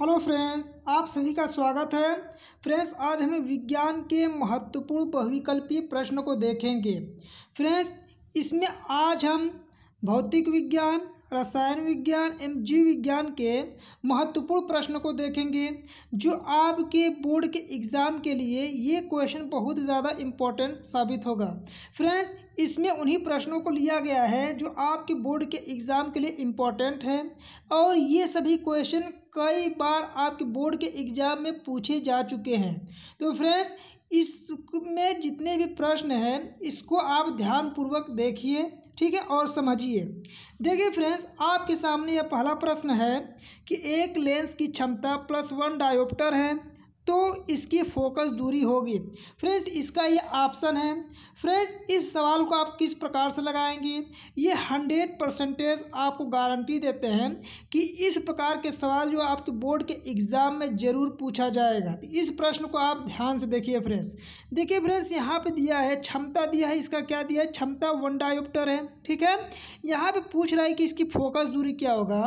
hello friends आप सभी का स्वागत है फ्रेंड्स आज हम विज्ञान के महत्वपूर्ण बहुविकल्पीय प्रश्न को देखेंगे फ्रेंड्स इसमें आज हम भौतिक विज्ञान रसायन विज्ञान एवं जीव विज्ञान के महत्वपूर्ण प्रश्न को देखेंगे जो आपके बोर्ड के एग्ज़ाम के लिए ये क्वेश्चन बहुत ज़्यादा इम्पोर्टेंट साबित होगा फ्रेंड्स इसमें उन्हीं प्रश्नों को लिया गया है जो आपके बोर्ड के एग्ज़ाम के लिए इम्पोर्टेंट है और ये सभी क्वेश्चन कई बार आपके बोर्ड के एग्जाम में पूछे जा चुके हैं तो फ्रेंड्स इसमें जितने भी प्रश्न हैं इसको आप ध्यानपूर्वक देखिए ठीक है और समझिए देखिए फ्रेंड्स आपके सामने यह पहला प्रश्न है कि एक लेंस की क्षमता प्लस वन डायोप्टर है तो इसकी फोकस दूरी होगी फ्रेंड्स इसका ये ऑप्शन है फ्रेंड्स इस सवाल को आप किस प्रकार से लगाएंगे ये हंड्रेड परसेंटेज आपको गारंटी देते हैं कि इस प्रकार के सवाल जो आपके बोर्ड के एग्ज़ाम में ज़रूर पूछा जाएगा तो इस प्रश्न को आप ध्यान से देखिए फ्रेंड्स देखिए फ्रेंड्स यहाँ पे दिया है क्षमता दिया है इसका क्या दिया है क्षमता वन डायोप्टर है ठीक है यहाँ पर पूछ रहा है कि इसकी फोकस दूरी क्या होगा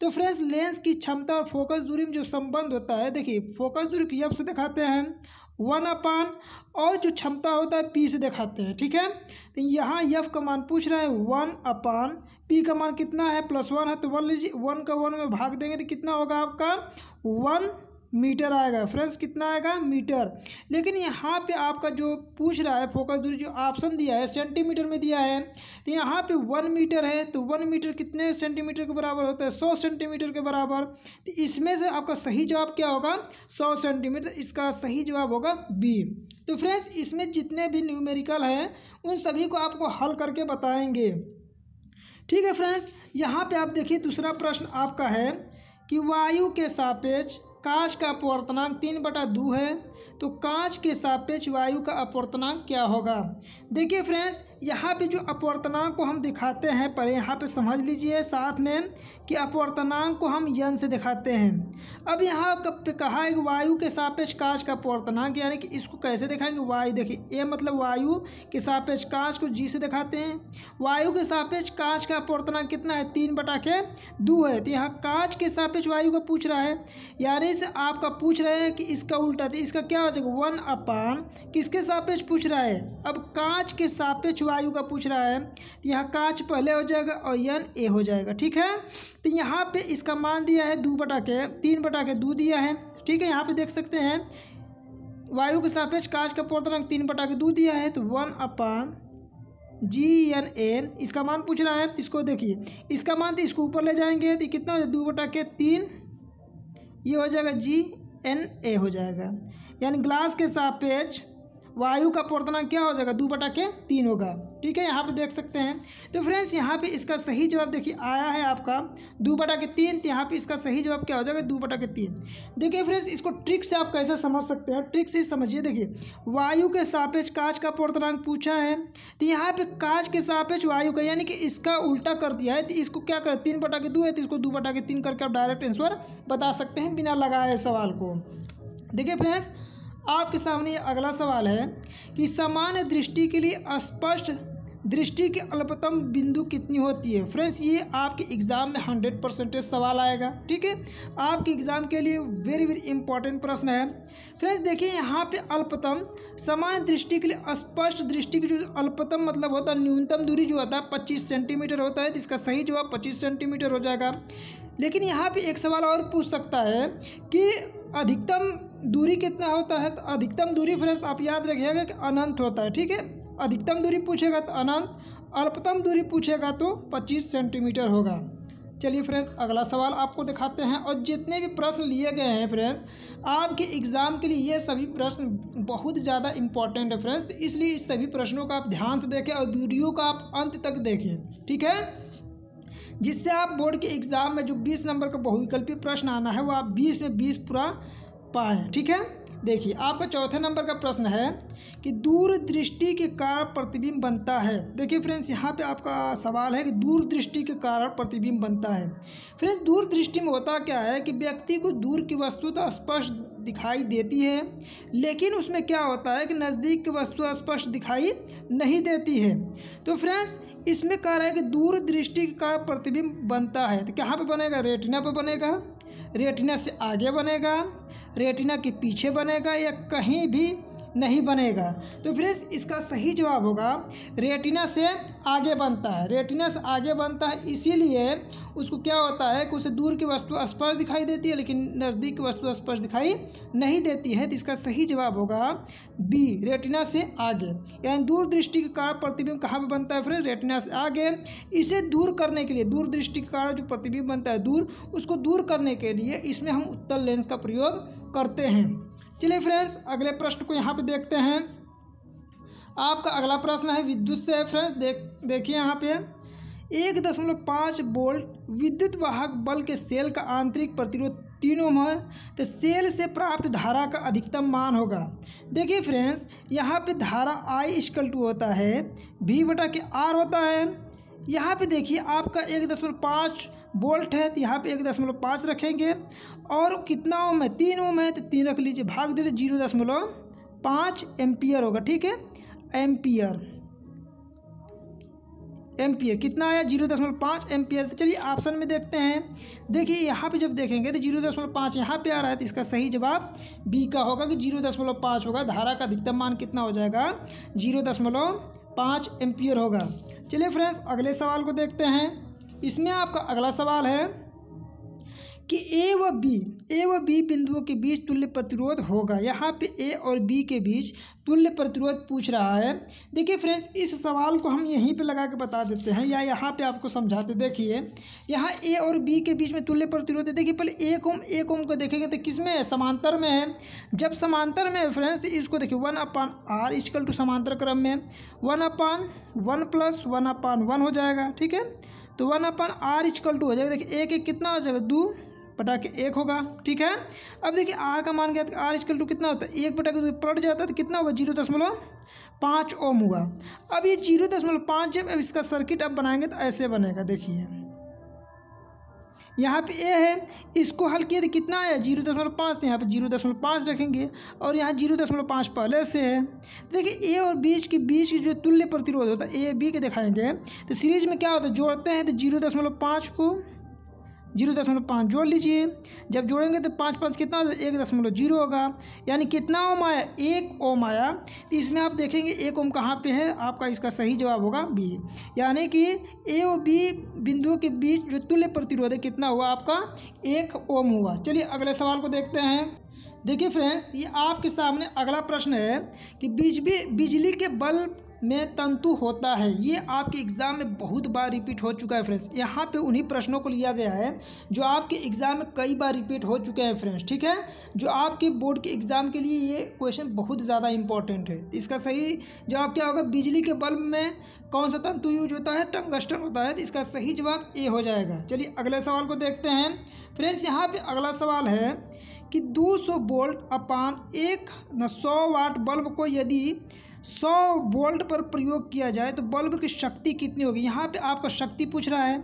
तो फ्रेंड्स लेंस की क्षमता और फोकस दूरी में जो संबंध होता है देखिए फोकस दूरी एफ से दिखाते हैं वन अपान और जो क्षमता होता है पी से दिखाते हैं ठीक है तो यहाँ यफ का मान पूछ रहा है वन अपान पी का मान कितना है प्लस वन है तो वन लीजिए वन का वन में भाग देंगे तो कितना होगा आपका वन मीटर आएगा फ्रेंड्स कितना आएगा मीटर लेकिन यहाँ पे आपका जो पूछ रहा है फोकस दूरी जो ऑप्शन दिया है सेंटीमीटर में दिया है तो यहाँ पे वन मीटर है तो वन मीटर कितने सेंटीमीटर के बराबर होता है सौ सेंटीमीटर के बराबर तो इसमें से आपका सही जवाब क्या होगा सौ सेंटीमीटर तो इसका सही जवाब होगा बी तो फ्रेंड्स इसमें जितने भी न्यूमेरिकल हैं उन सभी को आपको हल करके बताएंगे ठीक है फ्रेंड्स यहाँ पे आप देखिए दूसरा प्रश्न आपका है कि वायु के सापेक्ष कांच का अपवर्तनांक तीन बटा दो है तो कांच के सापेक्ष वायु का अपवर्तनांक क्या होगा देखिए फ्रेंड्स यहाँ पे जो अपवर्तनांक को हम दिखाते हैं पर यहाँ पे समझ लीजिए साथ में कि अपवर्तनांक को हम यन से दिखाते हैं अब यहाँ कहा है कि वायु के सापेक्ष कांच का पवर्तनांक यानी कि इसको कैसे दिखाएंगे वायु देखिए ए मतलब वायु के सापेक्ष कांच को जी से दिखाते हैं वायु के सापेक्ष कांच का पवर्तनांक कितना है तीन बटा के दो है तो यहाँ कांच के सापेक्ष वायु का पूछ रहा है यानी से आपका पूछ रहे हैं कि इसका उल्टा थे तो इसका क्या हो जाएगा वन अपान किसके सापेक्ष पूछ रहा है अब कांच के सापेक्ष वायु का पूछ रहा है तो यहाँ कांच पहले हो जाएगा और यन ए हो जाएगा ठीक है तो यहाँ पे इसका मान दिया है दो बटा के तीन बटा के दो दिया है ठीक है यहाँ पे देख सकते हैं वायु के सापेक्ष कांच का पूर्णांक तीन बटा के दो दिया है तो one upon G N A इसका मान पूछ रहा है इसको देखिए इसका मान तो इसको ऊपर ले जाएंगे तो कितना दो बटा के तीन ये हो जाएगा जी एन ए हो जाएगा यानी ग्लास के सापेक्ष वायु का अपवर्तनांक क्या हो जाएगा दो बटा के तीन होगा ठीक है यहाँ पे देख सकते हैं तो फ्रेंड्स यहाँ पे इसका सही जवाब देखिए आया है आपका दो बटा के तीन तो यहाँ पर इसका सही जवाब क्या हो जाएगा दो बटा के तीन देखिए फ्रेंड्स इसको ट्रिक से आप कैसे समझ सकते हैं ट्रिक से समझिए देखिए वायु के सापेक्ष कांच का अपवर्तनांक पूछा है तो यहाँ पर कांच के सापेक्ष वायु का यानी कि इसका उल्टा कर दिया है तो इसको क्या कर तीन बटा के दो है तो इसको दो बटा के तीन करके आप डायरेक्ट आंसर बता सकते हैं बिना लगाए सवाल को देखिए फ्रेंड्स आपके सामने अगला सवाल है कि सामान्य दृष्टि के लिए स्पष्ट दृष्टि की अल्पतम बिंदु कितनी होती है फ्रेंड्स ये आपके एग्ज़ाम में हंड्रेड परसेंटेज सवाल आएगा ठीक है आपके एग्ज़ाम के लिए वेरी वेरी इंपॉर्टेंट प्रश्न है फ्रेंड्स देखिए यहाँ पे अल्पतम सामान्य दृष्टि के लिए स्पष्ट दृष्टि की जो अल्पतम मतलब होता है न्यूनतम दूरी जो होता है पच्चीस सेंटीमीटर होता है जिसका सही जवाब पच्चीस सेंटीमीटर हो जाएगा लेकिन यहाँ पर एक सवाल और पूछ सकता है कि अधिकतम दूरी कितना होता है तो अधिकतम दूरी फ्रेंड्स आप याद रखिएगा कि अनंत होता है ठीक है अधिकतम दूरी पूछेगा तो अनंत अल्पतम दूरी पूछेगा तो 25 सेंटीमीटर होगा चलिए फ्रेंड्स अगला सवाल आपको दिखाते हैं और जितने भी प्रश्न लिए गए हैं फ्रेंड्स आपके एग्ज़ाम के लिए ये सभी प्रश्न बहुत ज़्यादा इंपॉर्टेंट है फ्रेंड्स तो इसलिए इस सभी प्रश्नों का आप ध्यान से देखें और वीडियो का आप अंत तक देखें ठीक है जिससे आप बोर्ड के एग्ज़ाम में जो 20 नंबर का बहुविकल्पी प्रश्न आना है वो आप 20 में 20 पूरा पाए ठीक है देखिए आपका चौथे नंबर का प्रश्न है कि दूरदृष्टि के कारण प्रतिबिंब बनता है देखिए फ्रेंड्स यहाँ पे आपका सवाल है कि दूरदृष्टि के कारण प्रतिबिंब बनता है फ्रेंड्स दूरदृष्टि में होता क्या है कि व्यक्ति को दूर की वस्तु तो स्पष्ट दिखाई देती है लेकिन उसमें क्या होता है कि नज़दीक की वस्तु स्पष्ट दिखाई नहीं देती है तो फ्रेंड्स इसमें कह रहा है कि दूरदृष्टि का प्रतिबिंब बनता है तो कहाँ पर बनेगा रेटिना पर बनेगा रेटिना से आगे बनेगा रेटिना के पीछे बनेगा या कहीं भी नहीं बनेगा तो फ्रेंड्स इसका सही जवाब होगा रेटिना से आगे बनता है रेटिना से आगे बनता है इसीलिए उसको क्या होता है कि उसे दूर की वस्तु स्पर्श दिखाई देती है लेकिन नज़दीक की वस्तु स्पर्श दिखाई नहीं देती है तो इसका सही जवाब होगा बी रेटिना से आगे यानी दूरदृष्टि के कारण प्रतिबिंब कहाँ पर बनता है फिर रेटिना से आगे इसे दूर करने के लिए दूरदृष्टि के कारण जो प्रतिबिंब बनता है दूर उसको दूर करने के लिए इसमें हम उत्तर लेंस का प्रयोग करते हैं चलिए फ्रेंड्स अगले प्रश्न को यहाँ पे देखते हैं आपका अगला प्रश्न है विद्युत से फ्रेंड्स देख देखिए यहाँ पे एक दशमलव पाँच बोल्ट विद्युत वाहक बल के सेल का आंतरिक प्रतिरोध तीनों में तो सेल से प्राप्त धारा का अधिकतम मान होगा देखिए फ्रेंड्स यहाँ पे धारा आई इश्कल टू होता है भी बटा के आर होता है यहाँ पे देखिए आपका एक दशमलव पाँच बोल्ट है तो यहाँ पे एक दशमलव पाँच रखेंगे और कितना ओम है तीन ओम है तो तीन रख लीजिए भाग दे लीजिए जीरो दशमलव पाँच एम्पियर होगा ठीक है एम्पियर एम्पियर कितना आया जीरो दशमलव पाँच एम्पियर तो चलिए ऑप्शन में देखते हैं देखिए यहाँ पे जब देखेंगे तो जीरो दशमलव पाँच यहाँ पर आ रहा है तो इसका सही जवाब बी का होगा कि जीरो दशमलव पाँच होगा धारा का अधिकतम मान कितना हो जाएगा जीरो दशमलव पाँच एम्पियर होगा चलिए फ्रेंड्स अगले सवाल को देखते हैं इसमें आपका अगला सवाल है कि ए व बी ए व बी बिंदुओं के बीच तुल्य प्रतिरोध होगा यहाँ पे ए और बी के बीच तुल्य प्रतिरोध पूछ रहा है देखिए फ्रेंड्स इस सवाल को हम यहीं पे लगा के बता देते हैं या यहाँ पे आपको समझाते देखिए यहाँ ए और बी के बीच में तुल्य प्रतिरोध है देखिए पहले एक ओम एक ओम को देखेंगे तो किस में है समांतर में है जब समांतर में है फ्रेंड्स तो इसको देखिए one upon R is equal to समांतर क्रम में one upon one plus one upon one हो जाएगा ठीक है तो one upon R is equal two हो जाएगा देखिए एक एक कितना हो जाएगा दो पटा के एक होगा ठीक है अब देखिए आर का मान गया तो आर इजकल टू कितना होता है एक पटा के तो पलट जाता है तो कितना होगा जीरो दशमलव पाँच ओम होगा अब ये जीरो दशमलव पाँच जब अब इसका सर्किट अब बनाएंगे तो ऐसे बनेगा देखिए यहाँ पे ए है इसको हल किया तो कितना आया जीरो दशमलव पाँच यहाँ पर जीरो दशमलव पाँच रखेंगे और यहाँ जीरो दशमलव पाँच पहले से है देखिए ए और बीच के बीच की जो तुल्य प्रतिरोध होता है ए बी के दिखाएंगे तो सीरीज में क्या होता है जोड़ते हैं तो जीरो दशमलव पाँच को जीरो दशमलव पाँच जोड़ लीजिए जब जोड़ेंगे तो पाँच पाँच कितना एक दशमलव जीरो होगा यानी कितना ओम आया एक ओम आया तो इसमें आप देखेंगे एक ओम कहाँ पे है आपका इसका सही जवाब होगा बी यानी कि ए और बी बिंदुओं के बीच जो तुल्य प्रतिरोध है कितना हुआ आपका एक ओम हुआ चलिए अगले सवाल को देखते हैं देखिए फ्रेंड्स ये आपके सामने अगला प्रश्न है कि बिजली बिजली के बल्ब में तंतु होता है ये आपके एग्ज़ाम में बहुत बार रिपीट हो चुका है फ्रेंड्स यहाँ पे उन्हीं प्रश्नों को लिया गया है जो आपके एग्ज़ाम में कई बार रिपीट हो चुके हैं फ्रेंड्स ठीक है जो आपके बोर्ड के एग्ज़ाम के लिए ये क्वेश्चन बहुत ज़्यादा इंपॉर्टेंट है इसका सही जवाब क्या होगा बिजली के बल्ब में कौन सा तंतु यूज होता है टंगस्टन होता है तो इसका सही जवाब ए हो जाएगा चलिए अगले सवाल को देखते हैं फ्रेंड्स यहाँ पर अगला सवाल है कि 200 बोल्ट अपान एक सौ वाट बल्ब को यदि सौ वोल्ट पर प्रयोग किया जाए तो बल्ब की शक्ति कितनी होगी यहाँ पे आपका शक्ति पूछ रहा है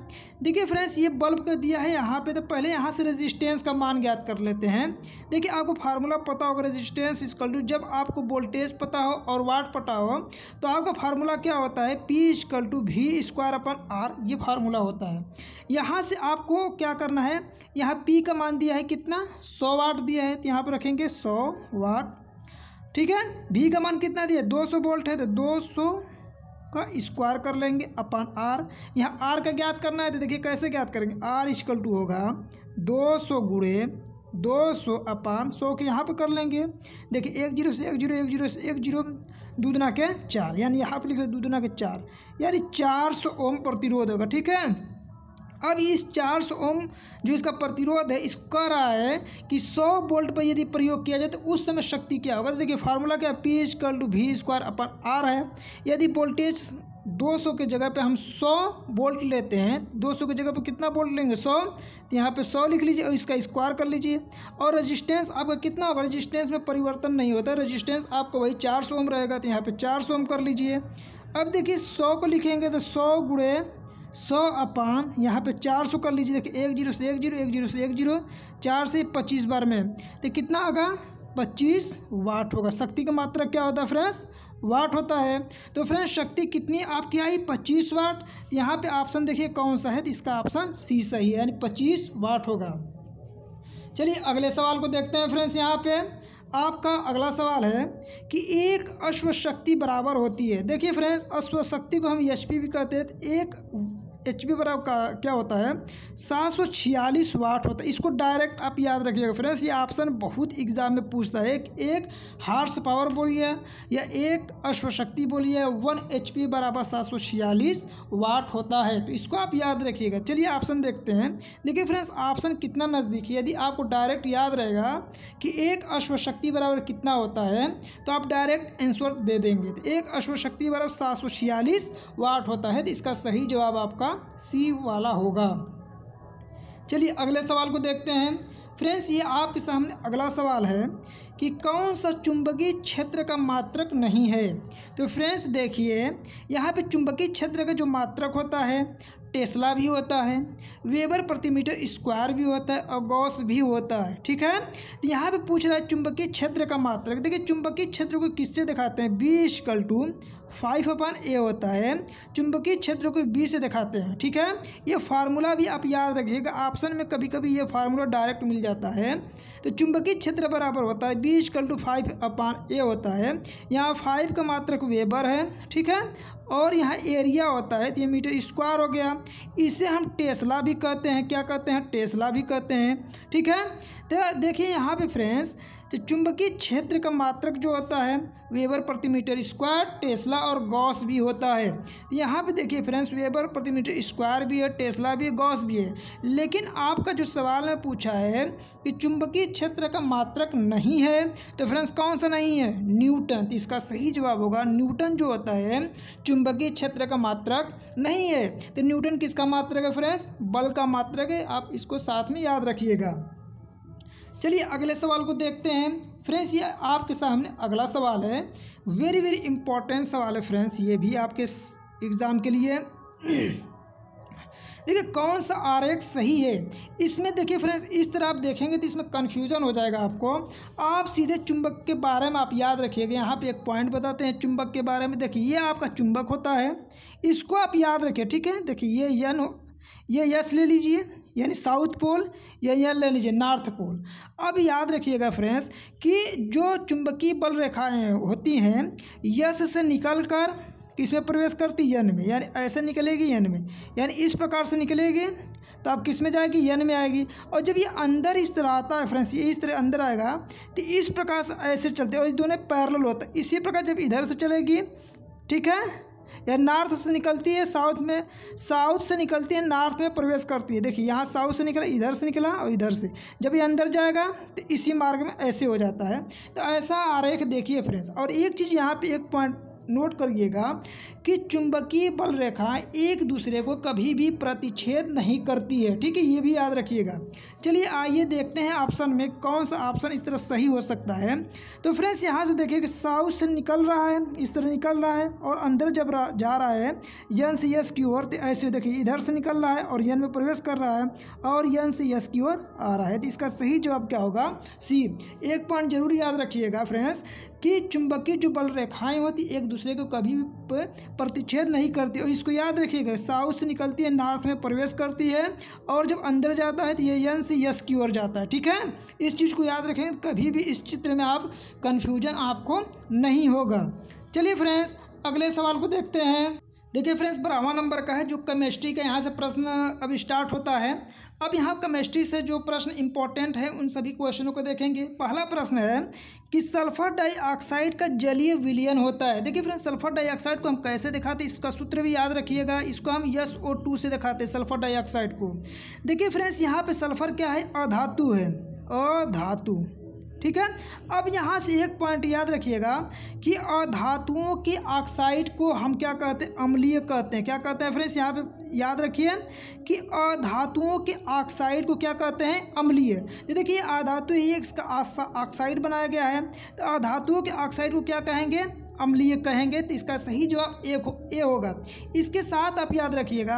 देखिए फ्रेंड्स ये बल्ब का दिया है यहाँ पे तो पहले यहाँ से रेजिस्टेंस का मान ज्ञात कर लेते हैं देखिए आपको फार्मूला पता होगा रेजिस्टेंस इजकल टू जब आपको वोल्टेज पता हो और वाट पता हो तो आपका फार्मूला क्या होता है P equal to V square upon R ये फार्मूला होता है यहाँ से आपको क्या करना है यहाँ पी का मान दिया है कितना सौ वाट दिया है तो यहाँ पर रखेंगे सौ वाट ठीक है वी का मान कितना दिया दो सौ वोल्ट है तो दो सौ का स्क्वायर कर लेंगे अपन आर यहाँ आर का ज्ञात करना है तो देखिए कैसे ज्ञात करेंगे आर इजकल टू होगा दो सौ गुड़े दो सौ अपान सौ के यहाँ पर कर लेंगे देखिए एक जीरो से एक जीरो एक जीरो से एक जीरो दूधना के चार यानी यहाँ पर लिख रहे दूधना के चार यानी चार सौ ओम प्रतिरोध होगा ठीक है अब इस चार सौ ओम जो इसका प्रतिरोध है इस कह रहा है कि सौ वोल्ट पर यदि प्रयोग किया जाए तो उस समय शक्ति क्या होगा तो देखिए फार्मूला क्या P is equal to V square upon R है यदि वोल्टेज 200 के जगह पे हम 100 वोल्ट लेते हैं 200 के जगह पे कितना वोल्ट लेंगे 100 तो यहाँ पे 100 लिख लीजिए और इसका स्क्वायर कर लीजिए और रेजिस्टेंस आपका कितना होगा रेजिस्टेंस में परिवर्तन नहीं होता रेजिस्टेंस आपका वही 400 ओम रहेगा तो यहाँ पे 400 ओम कर लीजिए अब देखिए 100 को लिखेंगे तो 100 गुड़े सौ अपान यहाँ पे चार सौ कर लीजिए देखिए एक जीरो से एक जीरो एक जीरो से एक जीरो चार से पच्चीस बार में तो कितना होगा पच्चीस वाट होगा शक्ति का मात्रा क्या होता है फ्रेंड्स वाट होता है तो फ्रेंड्स शक्ति कितनी आपकी आई पच्चीस वाट यहाँ पे ऑप्शन देखिए कौन सा है तो इसका ऑप्शन सी सही है यानी पच्चीस वाट होगा चलिए अगले सवाल को देखते हैं फ्रेंड्स यहाँ पे आपका अगला सवाल है कि एक अश्व शक्ति बराबर होती है देखिए फ्रेंड्स अश्व शक्ति को हम एच भी कहते हैं तो एक एच पी बराबर का क्या होता है सात सौ छियालीस वाट होता है इसको डायरेक्ट आप याद रखिएगा फ्रेंड्स ये ऑप्शन बहुत एग्जाम में पूछता है एक हार्स पावर बोलिए या एक अश्वशक्ति बोलिए वन एच पी बराबर सात सौ छियालीस वाट होता है तो इसको आप याद रखिएगा चलिए ऑप्शन देखते हैं देखिए फ्रेंड्स ऑप्शन कितना नज़दीक है यदि आपको डायरेक्ट याद रहेगा कि एक अश्वशक्ति बराबर कितना होता है तो आप डायरेक्ट आंसर दे देंगे तो एक अश्वशक्ति बराबर सात सौ छियालीस वाट होता है तो इसका सही जवाब आपका क्या सी वाला होगा चलिए अगले सवाल को देखते हैं फ्रेंड्स ये आपके सामने अगला सवाल है कि कौन सा चुंबकीय क्षेत्र का मात्रक नहीं है तो फ्रेंड्स देखिए यहाँ पे चुंबकीय क्षेत्र का जो मात्रक होता है टेस्ला भी होता है वेबर प्रति मीटर स्क्वायर भी होता है और गॉस भी होता है ठीक है तो यहाँ पे पूछ रहा है चुंबकीय क्षेत्र का मात्रक देखिए चुंबकीय क्षेत्र को किससे दिखाते हैं B is equal to five upon A होता है चुंबकीय क्षेत्र को बी से दिखाते हैं ठीक है ये फार्मूला भी आप याद रखिएगा ऑप्शन में कभी कभी ये फार्मूला डायरेक्ट मिल जाता है तो चुंबकीय क्षेत्र बराबर होता है B is equal to five upon A होता है यहाँ फाइव का मात्रक वेबर है ठीक है और यहाँ एरिया होता है तो ये मीटर स्क्वायर हो गया इसे हम टेस्ला भी कहते हैं क्या कहते हैं टेस्ला भी कहते हैं ठीक है तो देखिए यहाँ पे फ्रेंड्स तो चुंबकीय क्षेत्र का मात्रक जो होता है वेबर प्रति मीटर स्क्वायर टेस्ला और गॉस भी होता है यहाँ पे देखिए फ्रेंड्स वेबर प्रति मीटर स्क्वायर भी है टेस्ला भी है गॉस भी है लेकिन आपका जो सवाल में पूछा है कि चुंबकीय क्षेत्र का मात्रक नहीं है तो फ्रेंड्स कौन सा नहीं है न्यूटन तो इसका सही जवाब होगा न्यूटन जो होता है चुंबकीय क्षेत्र का मात्रक नहीं है तो न्यूटन किसका मात्रक है फ्रेंड्स बल का मात्रक है आप इसको साथ में याद रखिएगा चलिए अगले सवाल को देखते हैं फ्रेंड्स ये आपके सामने अगला सवाल है वेरी वेरी इंपॉर्टेंट सवाल है फ्रेंड्स ये भी आपके एग्ज़ाम के लिए देखिए कौन सा एक्स सही है इसमें देखिए फ्रेंड्स इस तरह आप देखेंगे तो इसमें कन्फ्यूजन हो जाएगा आपको आप सीधे चुंबक के बारे में आप याद रखिएगा यहाँ पे एक पॉइंट बताते हैं चुंबक के बारे में देखिए ये आपका चुंबक होता है इसको आप याद रखिए ठीक है देखिए ये यन ये यस ले लीजिए यानी साउथ पोल या यह ले लीजिए नॉर्थ पोल अब याद रखिएगा फ्रेंड्स कि जो चुंबकीय बल रेखाएं होती हैं यश से निकल कर किस में प्रवेश करती यन में यानी ऐसे निकलेगी यन में यानी इस प्रकार से निकलेगी तो आप किस में जाएगी यन में आएगी और जब ये अंदर इस तरह आता है फ्रेंड्स ये इस तरह अंदर आएगा तो इस प्रकार से ऐसे चलते और दोनों पैरल होता है इसी प्रकार जब इधर से चलेगी ठीक है या नॉर्थ से निकलती है साउथ में साउथ से निकलती है नॉर्थ में प्रवेश करती है देखिए यहाँ साउथ से निकला इधर से निकला और इधर से जब ये अंदर जाएगा तो इसी मार्ग में ऐसे हो जाता है तो ऐसा आरेख देखिए फ्रेंड्स और एक चीज़ यहाँ पे एक पॉइंट नोट करिएगा कि चुंबकीय बल रेखाएं एक दूसरे को कभी भी प्रतिच्छेद नहीं करती है ठीक है ये भी याद रखिएगा चलिए आइए देखते हैं ऑप्शन में कौन सा ऑप्शन इस तरह सही हो सकता है तो फ्रेंड्स यहाँ से देखिए कि साउथ से निकल रहा है इस तरह निकल रहा है और अंदर जब जा रहा है यन से यस की ओर तो ऐसे देखिए इधर से निकल रहा है और यन में प्रवेश कर रहा है और यन से यस की ओर आ रहा है तो इसका सही जवाब क्या होगा सी एक पॉइंट जरूर याद रखिएगा फ्रेंड्स कि चुंबकीय जो बल रेखाएँ होती एक दूसरे को कभी प्रतिच्छेद नहीं करती और इसको याद रखिएगा साउथ से निकलती है नॉर्थ में प्रवेश करती है और जब अंदर जाता है तो ये यन से यस की ओर जाता है ठीक है इस चीज़ को याद रखेंगे कभी भी इस चित्र में आप कन्फ्यूजन आपको नहीं होगा चलिए फ्रेंड्स अगले सवाल को देखते हैं देखिए फ्रेंड्स बारहवा नंबर का है जो केमिस्ट्री का यहाँ से प्रश्न अब स्टार्ट होता है अब यहाँ केमिस्ट्री से जो प्रश्न इंपॉर्टेंट है उन सभी क्वेश्चनों को देखेंगे पहला प्रश्न है कि सल्फर डाइऑक्साइड का जलीय विलयन होता है देखिए फ्रेंड्स सल्फर डाइऑक्साइड को हम कैसे दिखाते हैं इसका सूत्र भी याद रखिएगा इसको हम यस ओ टू से दिखाते हैं सल्फर डाइऑक्साइड को देखिए फ्रेंड्स यहाँ पर सल्फर क्या है अधातु है अधातु ठीक है अब यहाँ से एक पॉइंट याद रखिएगा कि अधातुओं के ऑक्साइड को हम क्या कहते हैं अम्लीय कहते हैं क्या कहते हैं फ्रेंड्स यहाँ पे याद रखिए कि अधातुओं के ऑक्साइड को क्या कहते हैं अम्लीय ये देखिए अधातु ही इसका ऑक्साइड बनाया गया है तो अधातुओं के ऑक्साइड को क्या कहेंगे अम्लीय कहेंगे तो इसका सही जवाब एक हो, ए होगा इसके साथ आप याद रखिएगा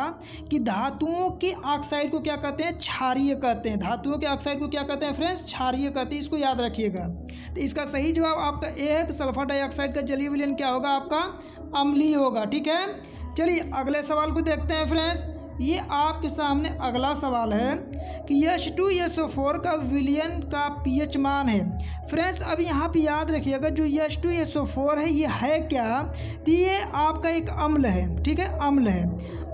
कि धातुओं के ऑक्साइड को क्या कहते हैं क्षारिय कहते हैं धातुओं के ऑक्साइड को क्या कहते हैं फ्रेंड्स क्षारिय कहते हैं इसको याद रखिएगा तो इसका सही जवाब आपका ए है कि सल्फर डाइऑक्साइड का जलीय विलयन क्या होगा आपका अम्लीय होगा ठीक है चलिए अगले सवाल को देखते हैं फ्रेंड्स ये आपके सामने अगला सवाल है कि H two S O four का विलियन का पीएच मान है फ्रेंड्स अब यहाँ पे याद रखिएगा जो H two S O four है ये है क्या तो ये आपका एक अम्ल है ठीक है अम्ल है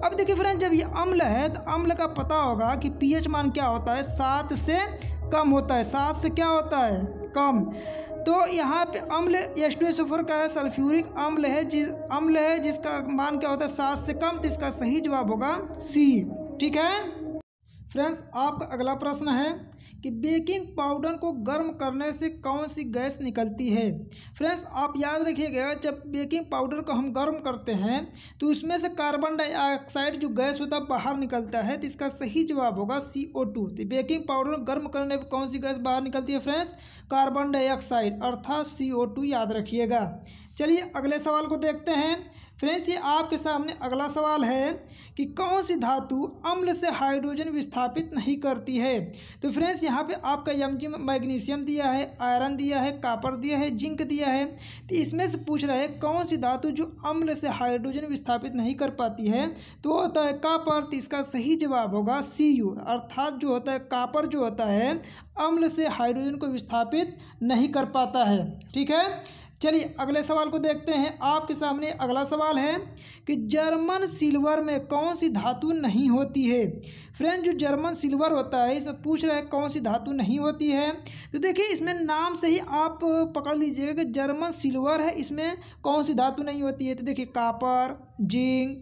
अब देखिए फ्रेंड्स जब ये अम्ल है तो अम्ल का पता होगा कि पीएच मान क्या होता है सात से कम होता है सात से क्या होता है कम तो यहाँ पे अम्ल एस टू एस फोर का है सल्फ्यूरिक अम्ल है जिस अम्ल है जिसका मान क्या होता है सात से कम तो इसका सही जवाब होगा सी ठीक है फ्रेंड्स आपका अगला प्रश्न है कि बेकिंग पाउडर को गर्म करने से कौन सी गैस निकलती है फ्रेंड्स आप याद रखिएगा जब बेकिंग पाउडर को हम गर्म करते हैं तो उसमें से कार्बन डाइऑक्साइड जो गैस होता है बाहर निकलता है तो इसका सही जवाब होगा सी ओ टू तो बेकिंग पाउडर गर्म करने पर कौन सी गैस बाहर निकलती है फ्रेंड्स कार्बन डाइऑक्साइड अर्थात सी ओ टू याद रखिएगा चलिए अगले सवाल को देखते हैं फ्रेंड्स ये आपके सामने अगला सवाल है कि कौन सी धातु अम्ल से हाइड्रोजन विस्थापित नहीं करती है तो फ्रेंड्स यहाँ पे आपका यमजिम मैग्नीशियम दिया है आयरन दिया है कापर दिया है जिंक दिया है तो इसमें से पूछ रहा है कौन सी धातु जो अम्ल से हाइड्रोजन विस्थापित नहीं कर पाती है तो होता है कापर तो इसका सही जवाब होगा सी यू अर्थात जो होता है कापर जो होता है अम्ल से हाइड्रोजन को विस्थापित नहीं कर पाता है ठीक है चलिए अगले सवाल को देखते हैं आपके सामने अगला सवाल है कि जर्मन सिल्वर में कौन सी धातु नहीं होती है फ्रेंड जो जर्मन सिल्वर होता है इसमें पूछ रहे हैं कौन सी धातु नहीं होती है तो देखिए इसमें नाम से ही आप पकड़ लीजिएगा कि जर्मन सिल्वर है इसमें कौन सी धातु नहीं होती है तो देखिए कापर जिंक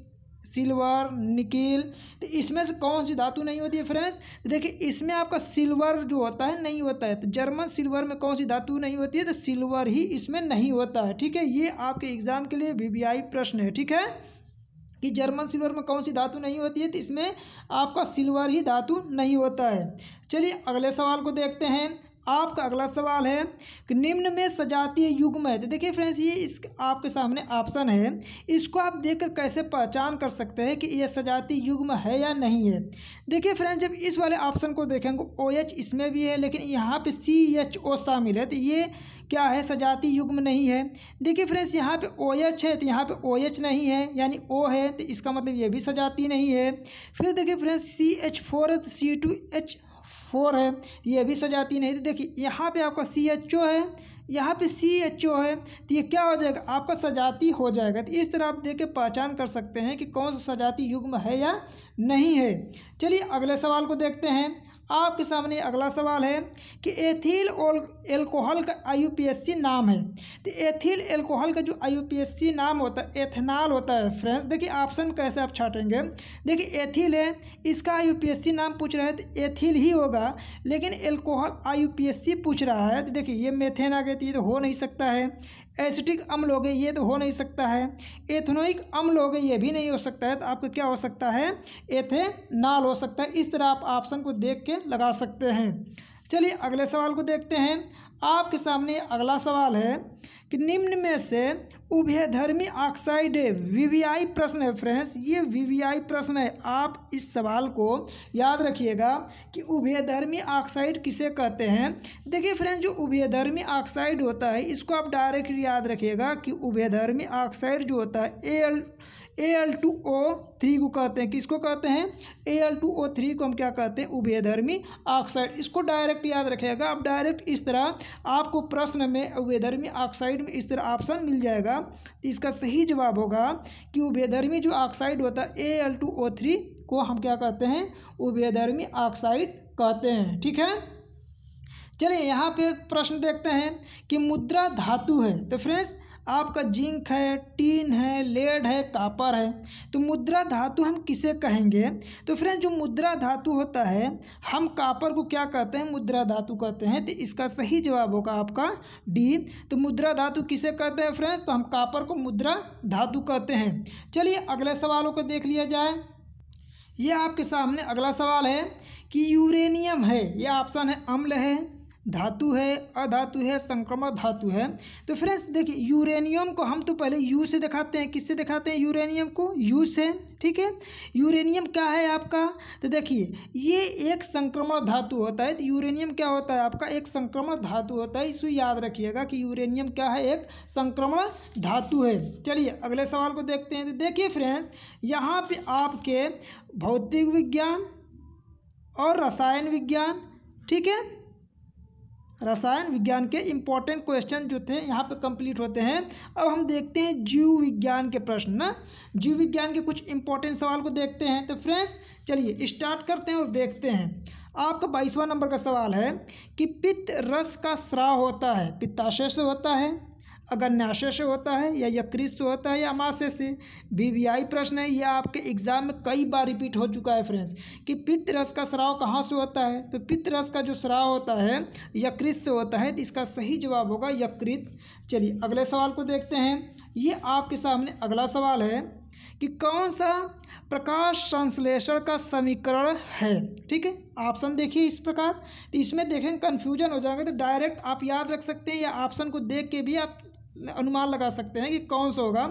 सिल्वर निकिल तो इसमें से कौन सी धातु नहीं होती है फ्रेंड्स तो देखिए इसमें आपका सिल्वर जो होता है नहीं होता है तो जर्मन सिल्वर में कौन सी धातु नहीं होती है तो सिल्वर ही इसमें नहीं होता है ठीक है ये आपके एग्जाम के लिए वी प्रश्न है ठीक है कि जर्मन सिल्वर में कौन सी धातु नहीं होती है तो इसमें आपका सिल्वर ही धातु नहीं होता है चलिए अगले सवाल को देखते हैं आपका अगला सवाल है कि निम्न में सजातीय युग्म है तो देखिए फ्रेंड्स ये इस आपके सामने ऑप्शन है इसको आप देखकर कैसे पहचान कर सकते हैं कि यह सजातीय युग्म है या नहीं है देखिए फ्रेंड्स जब इस वाले ऑप्शन को देखेंगे ओ एच इसमें भी है लेकिन यहाँ पे सी एच ओ शामिल है तो ये क्या है सजाती युग्म नहीं है देखिए फ्रेंड्स यहाँ पे ओ एच है तो यहाँ पे ओ एच नहीं है यानी ओ है तो इसका मतलब ये भी सजाती नहीं है फिर देखिए फ्रेंड्स सी एच फोर तो सी टू एच फोर है तो ये भी सजाती नहीं तो देखिए यहाँ पे आपका सी एच ओ है यहाँ पे सी एच ओ है तो ये क्या हो जाएगा आपका सजाती हो जाएगा तो इस तरह आप देख के पहचान कर सकते हैं कि कौन सा सजाती युग्म है या नहीं है चलिए अगले सवाल को देखते हैं आपके सामने अगला सवाल है कि एथिल एल्कोहल का आईयूपीएससी नाम है तो एथिल एल्कोहल का जो आईयूपीएससी नाम होता है एथेनॉल होता है फ्रेंड्स देखिए ऑप्शन कैसे आप छाटेंगे देखिए एथिल है इसका आईयूपीएससी नाम पूछ रहा है तो एथिल ही होगा लेकिन एल्कोहल आईयूपीएससी पूछ रहा है तो देखिए ये मेथेन आ गई तो, तो हो नहीं सकता है एसिटिक अम्ल हो गए ये तो हो नहीं सकता है एथनोइक अम्ल हो गए ये भी नहीं हो सकता है तो आपका क्या हो सकता है एथेनॉल हो सकता है इस तरह आप ऑप्शन को देख के लगा सकते हैं चलिए अगले सवाल को देखते हैं आपके सामने अगला सवाल है कि निम्न में से उभयधर्मी ऑक्साइड वीवीआई प्रश्न है फ्रेंड्स ये वीवीआई प्रश्न है आप इस सवाल को याद रखिएगा कि उभयधर्मी ऑक्साइड किसे कहते हैं देखिए फ्रेंड्स जो उभयधर्मी ऑक्साइड होता है इसको आप डायरेक्ट याद रखिएगा कि उभयधर्मी ऑक्साइड जो होता है L A L two O three को कहते हैं किसको कहते हैं A L two O three को हम क्या कहते हैं उभयधर्मी ऑक्साइड इसको डायरेक्ट याद रखिएगा अब डायरेक्ट इस तरह आपको प्रश्न में उभयधर्मी ऑक्साइड में इस तरह ऑप्शन मिल जाएगा तो इसका सही जवाब होगा कि उभयधर्मी जो ऑक्साइड होता है A L two O three को हम क्या कहते हैं उभयधर्मी ऑक्साइड कहते हैं ठीक है चलिए यहाँ पे प्रश्न देखते हैं कि मुद्रा धातु है तो फ्रेंड्स आपका जिंक है टीन है लेड है कापर है तो मुद्रा धातु हम किसे कहेंगे तो फ्रेंड जो मुद्रा धातु होता है हम कापर को क्या कहते हैं मुद्रा धातु कहते हैं तो इसका सही जवाब होगा आपका डी तो मुद्रा धातु किसे कहते हैं फ्रेंड तो हम कापर को मुद्रा धातु कहते हैं चलिए अगले सवालों को देख लिया जाए यह आपके सामने अगला सवाल है कि यूरेनियम है यह ऑप्शन है अम्ल है धातु है अधातु है संक्रमण धातु है तो फ्रेंड्स देखिए यूरेनियम को हम तो पहले यू से दिखाते हैं किससे दिखाते हैं यूरेनियम को यू से ठीक है यूरेनियम क्या है आपका तो देखिए ये एक संक्रमण धातु होता है तो यूरेनियम क्या होता है आपका एक संक्रमण धातु होता है इसको याद रखिएगा कि यूरेनियम क्या है एक संक्रमण धातु है चलिए अगले सवाल को देखते हैं तो देखिए फ्रेंड्स यहाँ पे आपके भौतिक विज्ञान और रसायन विज्ञान ठीक है रसायन विज्ञान के इम्पॉर्टेंट क्वेश्चन जो थे यहाँ पे कंप्लीट होते हैं अब हम देखते हैं जीव विज्ञान के प्रश्न जीव विज्ञान के कुछ इंपॉर्टेंट सवाल को देखते हैं तो फ्रेंड्स चलिए स्टार्ट करते हैं और देखते हैं आपका बाईसवां नंबर का सवाल है कि पित्त रस का स्राव होता है पित्ताशय से होता है अगर नाशे से होता है या यकृत से होता है या मासे से आई प्रश्न है यह आपके एग्जाम में कई बार रिपीट हो चुका है फ्रेंड्स कि पित्त रस का स्राव कहाँ से होता है तो पित्त रस का जो स्राव होता है यकृत से होता है तो इसका सही जवाब होगा यकृत चलिए अगले सवाल को देखते हैं ये आपके सामने अगला सवाल है कि कौन सा प्रकाश संश्लेषण का समीकरण है ठीक है ऑप्शन देखिए इस प्रकार तो इसमें देखें कन्फ्यूजन हो जाएगा तो डायरेक्ट आप याद रख सकते हैं या ऑप्शन को देख के भी आप अनुमान लगा सकते हैं कि कौन सा होगा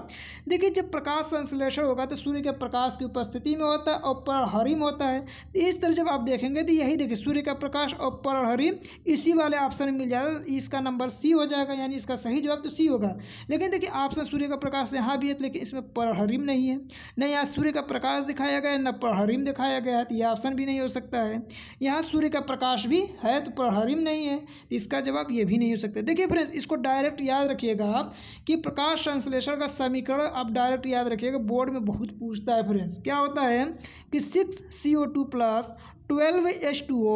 देखिए जब प्रकाश संश्लेषण होगा तो सूर्य के प्रकाश की उपस्थिति में होता है और परहरिम में होता है इस तरह जब आप देखेंगे तो यही देखिए सूर्य का प्रकाश और परहरी इसी वाले ऑप्शन में मिल जाएगा इसका नंबर सी हो जाएगा यानी इसका सही जवाब तो सी होगा लेकिन देखिए ऑप्शन सूर्य का प्रकाश यहाँ भी है लेकिन इसमें परहरीम नहीं है न यहाँ सूर्य का प्रकाश दिखाया गया है न परहरीम दिखाया गया है तो यह ऑप्शन भी नहीं हो सकता है यहाँ सूर्य का प्रकाश भी है तो परहरीम नहीं है इसका जवाब ये भी नहीं हो सकता देखिए फ्रेंड्स इसको डायरेक्ट याद रखिएगा था कि प्रकाश संश्लेषण का समीकरण आप डायरेक्ट याद रखिएगा बोर्ड में बहुत पूछता है फ्रेंड्स क्या होता है कि six C O two plus twelve H two O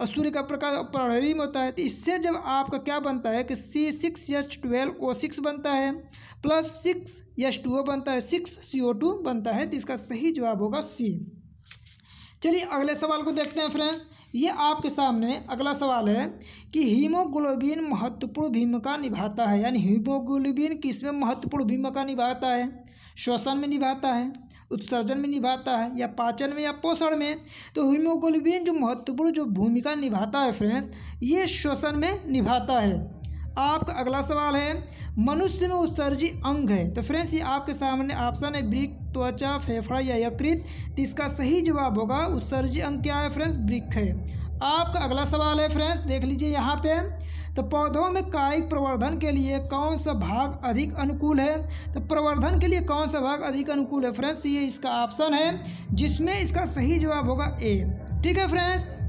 और सूर्य का प्रकाश प्रहरी में होता है तो इससे जब आपका क्या बनता है कि C six H twelve O six बनता है plus six H two O बनता है सिक्स सी ओ टू बनता है तो इसका सही जवाब होगा सी चलिए अगले सवाल को देखते हैं फ्रेंड्स ये आपके सामने अगला सवाल है कि हीमोग्लोबिन महत्वपूर्ण भूमिका निभाता है यानी हीमोग्लोबिन किस में महत्वपूर्ण भूमिका निभाता है श्वसन में निभाता है उत्सर्जन में निभाता है या पाचन में या पोषण में तो हीमोग्लोबिन जो महत्वपूर्ण जो भूमिका निभाता है फ्रेंड्स ये श्वसन में निभाता है आपका अगला सवाल है मनुष्य में उत्सर्जी अंग है तो फ्रेंड्स ये आपके सामने ऑप्शन है ब्रिक त्वचा फेफड़ा या यकृत तो इसका सही जवाब होगा उत्सर्जी अंग क्या है फ्रेंड्स ब्रिक है आपका अगला सवाल है फ्रेंड्स देख लीजिए यहाँ पे तो पौधों में कायिक प्रवर्धन के लिए कौन सा भाग अधिक अनुकूल है तो प्रवर्धन के लिए कौन सा भाग अधिक अनुकूल है फ्रेंड्स तो ये इसका ऑप्शन है जिसमें इसका सही जवाब होगा ए ठीक है फ्रेंड्स